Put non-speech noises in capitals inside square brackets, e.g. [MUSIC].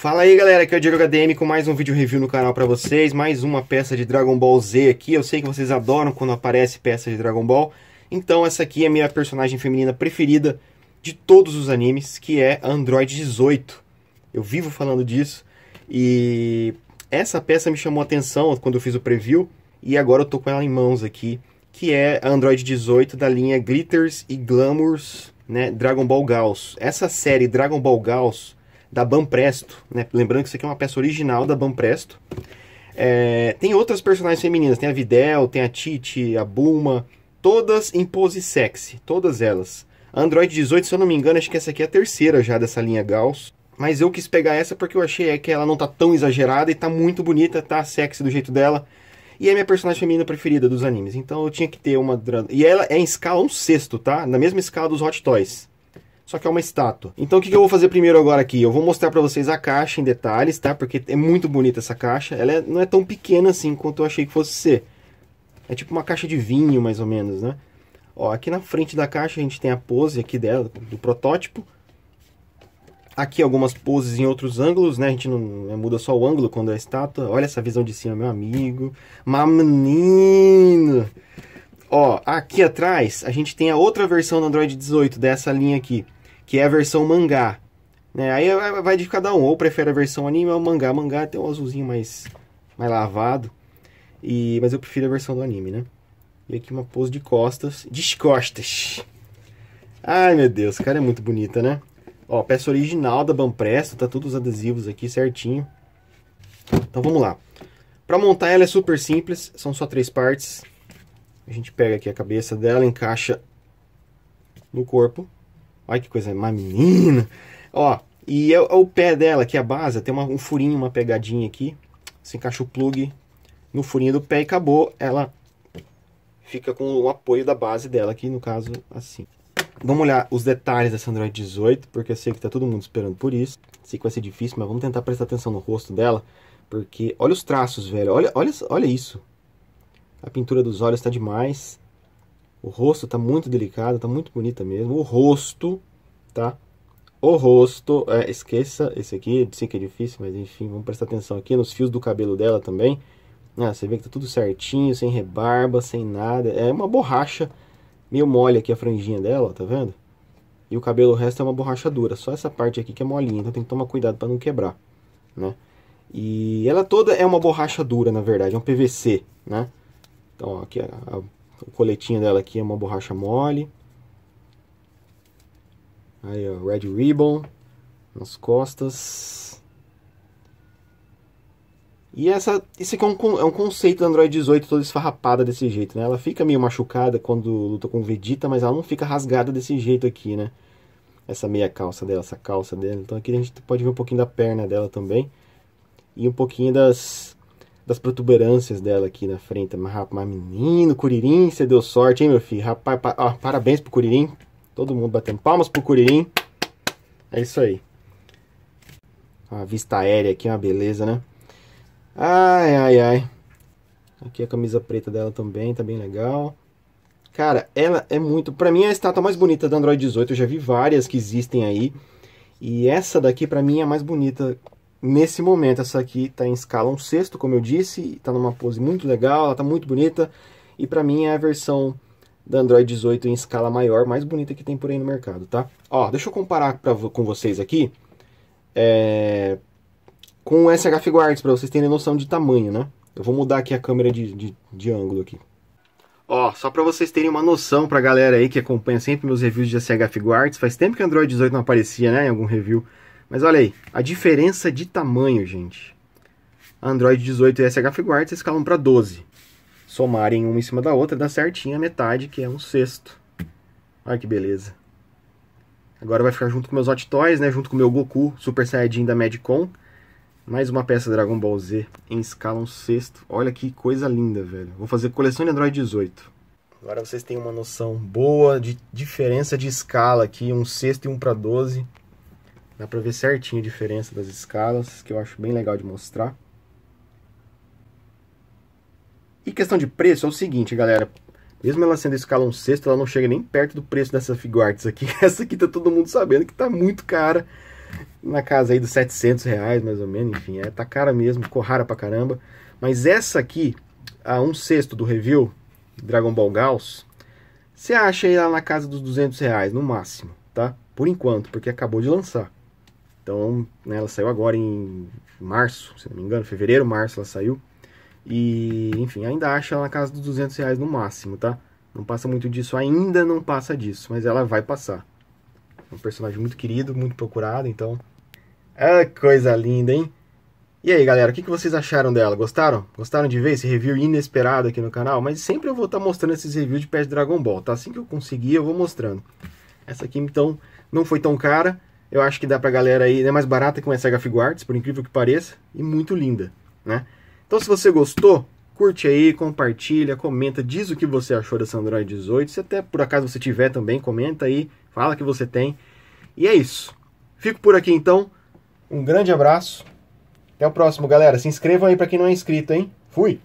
Fala aí galera, aqui é o Diego HDM com mais um vídeo review no canal pra vocês, mais uma peça de Dragon Ball Z aqui, eu sei que vocês adoram quando aparece peça de Dragon Ball, então essa aqui é a minha personagem feminina preferida de todos os animes, que é Android 18, eu vivo falando disso, e essa peça me chamou a atenção quando eu fiz o preview, e agora eu tô com ela em mãos aqui, que é a Android 18 da linha Glitters e Glamours, né, Dragon Ball Gauss, essa série Dragon Ball Gauss da Banpresto, né? Lembrando que isso aqui é uma peça original da Banpresto. É, tem outras personagens femininas, tem a Videl, tem a Titi, a Bulma, todas em pose sexy, todas elas. A Android 18, se eu não me engano, acho que essa aqui é a terceira já dessa linha Gauss. Mas eu quis pegar essa porque eu achei é que ela não tá tão exagerada e tá muito bonita, tá sexy do jeito dela. E é minha personagem feminina preferida dos animes, então eu tinha que ter uma... E ela é em escala um sexto, tá? Na mesma escala dos Hot Toys só que é uma estátua. Então o que, que eu vou fazer primeiro agora aqui? Eu vou mostrar para vocês a caixa em detalhes, tá? Porque é muito bonita essa caixa. Ela é, não é tão pequena assim quanto eu achei que fosse ser. É tipo uma caixa de vinho, mais ou menos, né? Ó, aqui na frente da caixa a gente tem a pose aqui dela, do protótipo. Aqui algumas poses em outros ângulos, né? A gente não né, muda só o ângulo quando é a estátua. Olha essa visão de cima, meu amigo. Mas Ó, aqui atrás a gente tem a outra versão do Android 18 dessa linha aqui que é a versão mangá. Né? Aí é, é, vai de cada um, ou prefere a versão anime ou mangá. Mangá tem um azulzinho mais, mais lavado, e, mas eu prefiro a versão do anime, né? E aqui uma pose de costas, descostas. Ai meu Deus, cara é muito bonita, né? Ó, peça original da Banpresto, tá todos os adesivos aqui certinho. Então vamos lá. Para montar ela é super simples, são só três partes. A gente pega aqui a cabeça dela, encaixa no corpo. Olha que coisa mais menina. Ó, e é, é, o pé dela, que é a base, tem uma, um furinho, uma pegadinha aqui. Você encaixa o plug no furinho do pé e acabou. Ela fica com o apoio da base dela aqui, no caso, assim. Vamos olhar os detalhes dessa Android 18, porque eu sei que está todo mundo esperando por isso. Sei que vai ser difícil, mas vamos tentar prestar atenção no rosto dela. Porque olha os traços, velho. Olha, olha, olha isso. A pintura dos olhos está demais. O rosto tá muito delicado, tá muito bonita mesmo. O rosto, tá? O rosto, é, esqueça esse aqui, eu sei que é difícil, mas enfim, vamos prestar atenção aqui nos fios do cabelo dela também. Ah, você vê que tá tudo certinho, sem rebarba, sem nada. É uma borracha meio mole aqui a franjinha dela, ó, tá vendo? E o cabelo o resto é uma borracha dura, só essa parte aqui que é molinha, então tem que tomar cuidado para não quebrar, né? E ela toda é uma borracha dura, na verdade, é um PVC, né? Então, ó, aqui a o coletinho dela aqui é uma borracha mole. Aí, ó, Red Ribbon nas costas. E essa, esse aqui é um, é um conceito do Android 18 toda esfarrapada desse jeito, né? Ela fica meio machucada quando luta com Vegeta, mas ela não fica rasgada desse jeito aqui, né? Essa meia calça dela, essa calça dela. Então aqui a gente pode ver um pouquinho da perna dela também. E um pouquinho das das protuberâncias dela aqui na frente. Mas, rapaz, menino, Curirim, você deu sorte, hein, meu filho? Rapaz, pa, ó, parabéns pro Curirim. Todo mundo batendo palmas pro Curirim. É isso aí. A vista aérea aqui é uma beleza, né? Ai, ai, ai. Aqui a camisa preta dela também, tá bem legal. Cara, ela é muito... Pra mim é a estátua mais bonita do Android 18. Eu já vi várias que existem aí. E essa daqui, pra mim, é a mais bonita nesse momento. Essa aqui está em escala um sexto, como eu disse, está numa pose muito legal, ela está muito bonita. E para mim é a versão da Android 18 em escala maior, mais bonita que tem por aí no mercado, tá? Ó, deixa eu comparar pra, com vocês aqui é, com o SH Guards, para vocês terem noção de tamanho, né? Eu vou mudar aqui a câmera de, de, de ângulo aqui. Ó, só para vocês terem uma noção pra galera aí que acompanha sempre meus reviews de SH Guards, faz tempo que Android 18 não aparecia, né, em algum review mas olha aí, a diferença de tamanho, gente. Android 18 e SH FreeWards escalam para 12. Somarem uma em cima da outra dá certinho a metade, que é um sexto. Olha que beleza. Agora vai ficar junto com meus Hot Toys, né? Junto com meu Goku Super Saiyajin da Medcom. Mais uma peça Dragon Ball Z em escala um sexto. Olha que coisa linda, velho. Vou fazer coleção de Android 18. Agora vocês têm uma noção boa de diferença de escala aqui. Um sexto e um para 12. Dá pra ver certinho a diferença das escalas, que eu acho bem legal de mostrar. E questão de preço é o seguinte, galera. Mesmo ela sendo escala 1 sexto, ela não chega nem perto do preço dessa Figuarts aqui. [LAUGHS] Essa aqui tá todo mundo sabendo que tá muito cara. Na casa aí dos 700 reais, mais ou menos. Enfim, é, tá cara mesmo, corrara pra caramba. Mas essa aqui, a 1 sexto do review, Dragon Ball Gauss, você acha aí lá na casa dos 200 reais, no máximo, tá? Por enquanto, porque acabou de lançar. Então, né, ela saiu agora em março, se não me engano, fevereiro, março ela saiu. E, enfim, ainda acha ela na casa dos 200 reais no máximo, tá? Não passa muito disso, ainda não passa disso, mas ela vai passar. É um personagem muito querido, muito procurado, então... Ah, coisa linda, hein? E aí, galera, o que, vocês acharam dela? Gostaram? Gostaram de ver esse review inesperado aqui no canal? Mas sempre eu vou estar tá mostrando esses reviews de pés de Dragon Ball, tá? Assim que eu conseguir, eu vou mostrando. Essa aqui, então, não foi tão cara eu acho que dá pra galera aí, é mais barata que uma SH Figuarts, por incrível que pareça, e muito linda, né? Então se você gostou, curte aí, compartilha, comenta, diz o que você achou dessa Android 18, se até por acaso você tiver também, comenta aí, fala que você tem. E é isso. Fico por aqui então. Um grande abraço. Até o próximo, galera. Se inscrevam aí para quem não é inscrito, hein? Fui.